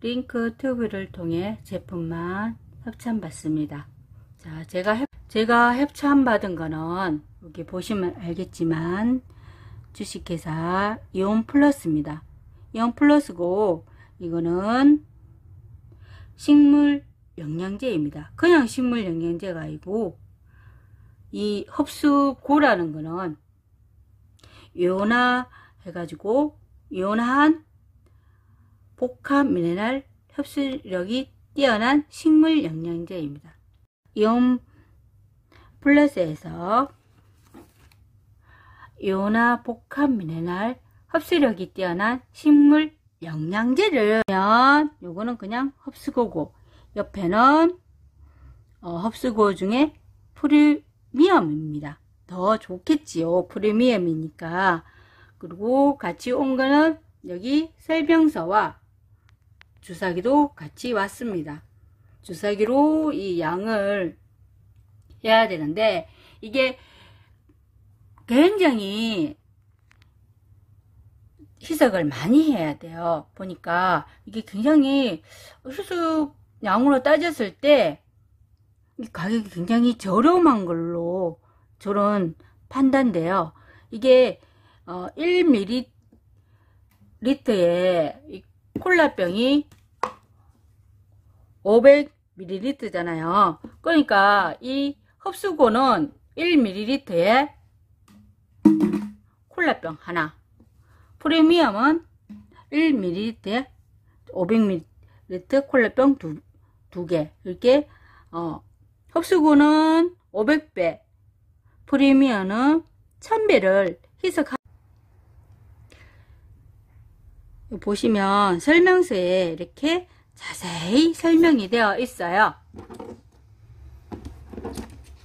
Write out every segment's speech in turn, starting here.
링크 튜브를 통해 제품만 협찬받습니다. 자, 제가 협, 제가 협찬받은 거는 여기 보시면 알겠지만 주식회사 이온 플러스입니다. 이온 플러스고 이거는 식물 영양제입니다. 그냥 식물 영양제가 아니고 이 흡수고라는 거는 요나 해가지고 요나한 복합 미네랄 흡수력이 뛰어난 식물 영양제입니다. 이온 플러스에서 요나 복합 미네랄 흡수력이 뛰어난 식물 영양제를 면 요거는 그냥 흡수고고 옆에는 어, 흡수고 중에 프리미엄입니다. 더 좋겠지요. 프리미엄이니까. 그리고 같이 온 거는 여기 설명서와 주사기도 같이 왔습니다. 주사기로 이 양을 해야 되는데 이게 굉장히 희석을 많이 해야 돼요. 보니까 이게 굉장히 수석 양으로 따졌을 때 가격이 굉장히 저렴한 걸로 저런 판단돼요. 이게 1ml에 어, 콜라병이 500ml잖아요. 그러니까 이 흡수고는 1ml에 콜라병 하나 프리미엄은 1ml에 500ml 콜라병 두, 두 개. 이렇게, 어, 흡수고는 500배, 프리미엄은 1000배를 희석하, 보시면 설명서에 이렇게 자세히 설명이 되어 있어요.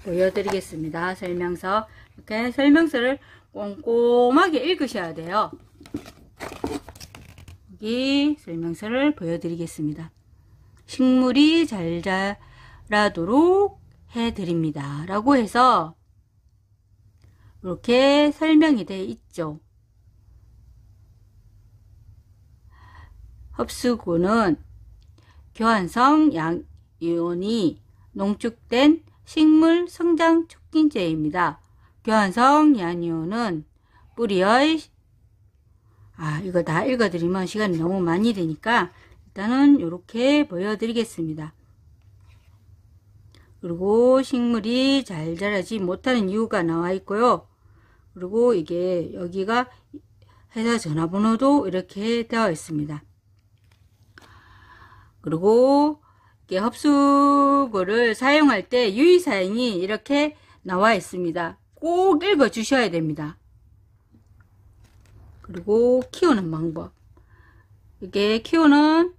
보여드리겠습니다. 설명서. 이렇게 설명서를 꼼꼼하게 읽으셔야 돼요. 여기 설명서를 보여드리겠습니다. 식물이 잘 자라도록 해드립니다. 라고 해서 이렇게 설명이 되어 있죠. 흡수구는 교환성 양이온이 농축된 식물 성장 촉진제입니다. 교환성 양이온은 뿌리의 아 이거 다 읽어드리면 시간이 너무 많이 되니까 일단은 이렇게 보여드리겠습니다. 그리고 식물이 잘 자라지 못하는 이유가 나와 있고요. 그리고 이게 여기가 회사 전화번호도 이렇게 되어 있습니다. 그리고 이렇게 흡수구를 사용할 때 유의사항이 이렇게 나와 있습니다. 꼭 읽어 주셔야 됩니다. 그리고 키우는 방법 이게 렇 키우는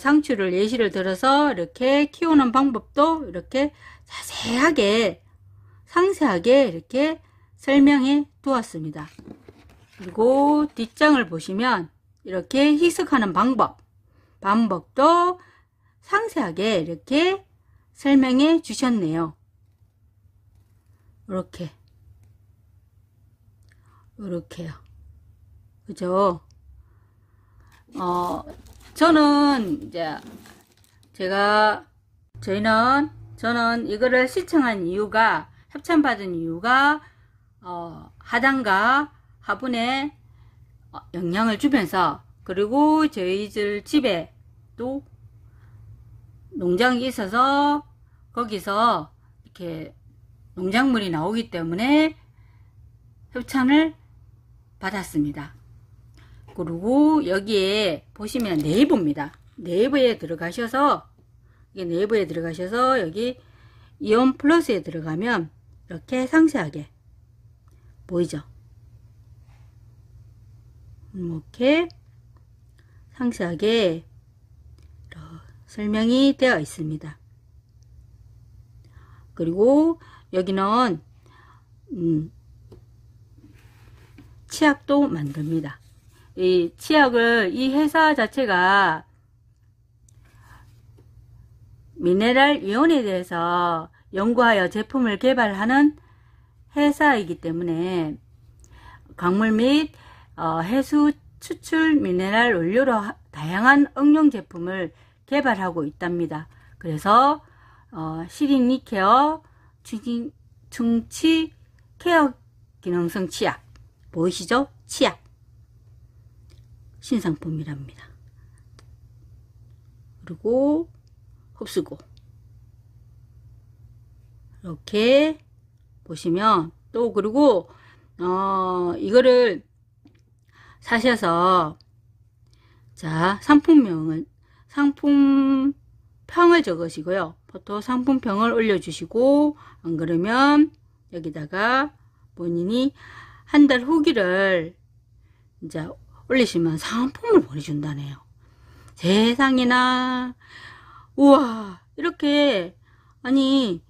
상추를 예시를 들어서 이렇게 키우는 방법도 이렇게 자세하게 상세하게 이렇게 설명해 두었습니다. 그리고 뒷장을 보시면 이렇게 희석하는 방법 방법도 상세하게 이렇게 설명해 주셨네요. 이렇게 이렇게요. 그죠? 어, 저는 이제 제가 저희는 저는 이거를 시청한 이유가 협찬받은 이유가 어, 하단과 하분의 영향을 주면서 그리고 저희들 집에 또 농장이 있어서 거기서 이렇게 농작물이 나오기 때문에 협찬을 받았습니다. 그리고 여기에 보시면 네이버입니다. 네이버에 들어가셔서 이게 네이버에 들어가셔서 여기 이온 플러스에 들어가면 이렇게 상세하게 보이죠? 이렇게 상세하게 설명이 되어 있습니다. 그리고 여기는 음, 치약도 만듭니다. 이 치약을 이 회사 자체가 미네랄 이온에 대해서 연구하여 제품을 개발하는 회사이기 때문에 광물 및 어, 해수 추출 미네랄 원료로 다양한 응용 제품을 개발하고 있답니다. 그래서 어, 시린니 케어, 충치, 케어 기능성 치약, 보이시죠? 치약 신상품이랍니다. 그리고 흡수고 이렇게 보시면 또 그리고 어 이거를 사셔서 자 상품명을 상품평을 적으시고요. 포토 상품평을 올려주시고 안 그러면 여기다가 본인이 한 달 후기를 이제 올리시면 상품을 보내준다네요. 세상에나 우와 이렇게 아니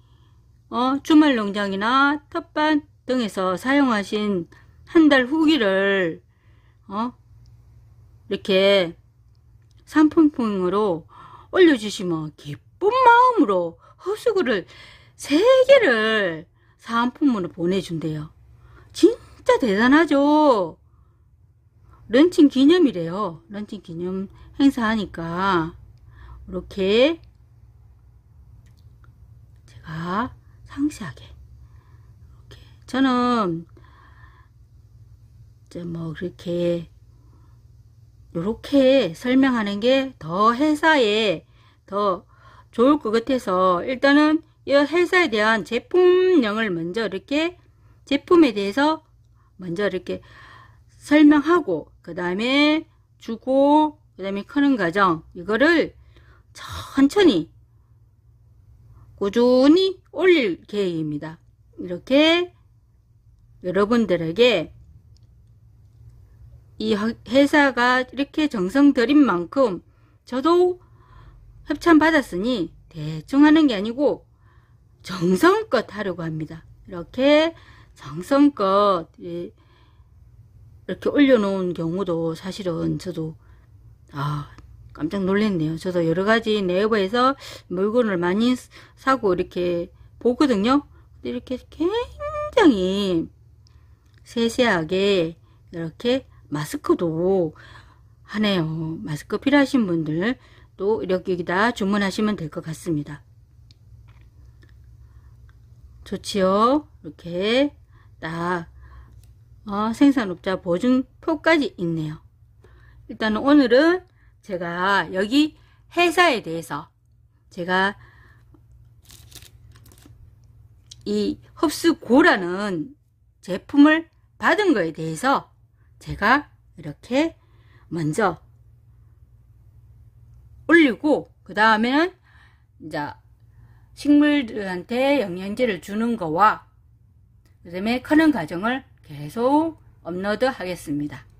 어, 주말 농장이나 텃밭 등에서 사용하신 한 달 후기를 어? 이렇게 삼품풍으로 올려주시면 기쁜 마음으로 허수구를 3 개를 사은품으로 보내준대요. 진짜 대단하죠? 런칭 기념이래요. 런칭 기념 행사하니까 이렇게 제가 상세하게 이렇게 저는 이제 뭐 그렇게 이렇게 설명하는 게 더 회사에 더 좋을 것 같아서 일단은 이 회사에 대한 제품명을 먼저 이렇게 제품에 대해서 먼저 이렇게 설명하고 그 다음에 주고 그 다음에 크는 과정 이거를 천천히 꾸준히 올릴 계획입니다. 이렇게 여러분들에게 이 회사가 이렇게 정성 들인 만큼 저도 협찬 받았으니 대충 하는 게 아니고 정성껏 하려고 합니다. 이렇게 정성껏 이렇게 올려놓은 경우도 사실은 저도 아 깜짝 놀랐네요. 저도 여러 가지 네이버에서 물건을 많이 사고 이렇게 보거든요. 이렇게 굉장히 세세하게 이렇게 마스크도 하네요. 마스크 필요하신 분들 또 이렇게 다 주문하시면 될 것 같습니다. 좋지요? 이렇게 딱 어, 생산업자 보증표까지 있네요. 일단 오늘은 제가 여기 회사에 대해서 제가 이 흡수고라는 제품을 받은 거에 대해서 제가 이렇게 먼저 올리고 그 다음에는 이제 식물들한테 영양제를 주는 거와 그 다음에 커는 과정을 계속 업로드 하겠습니다.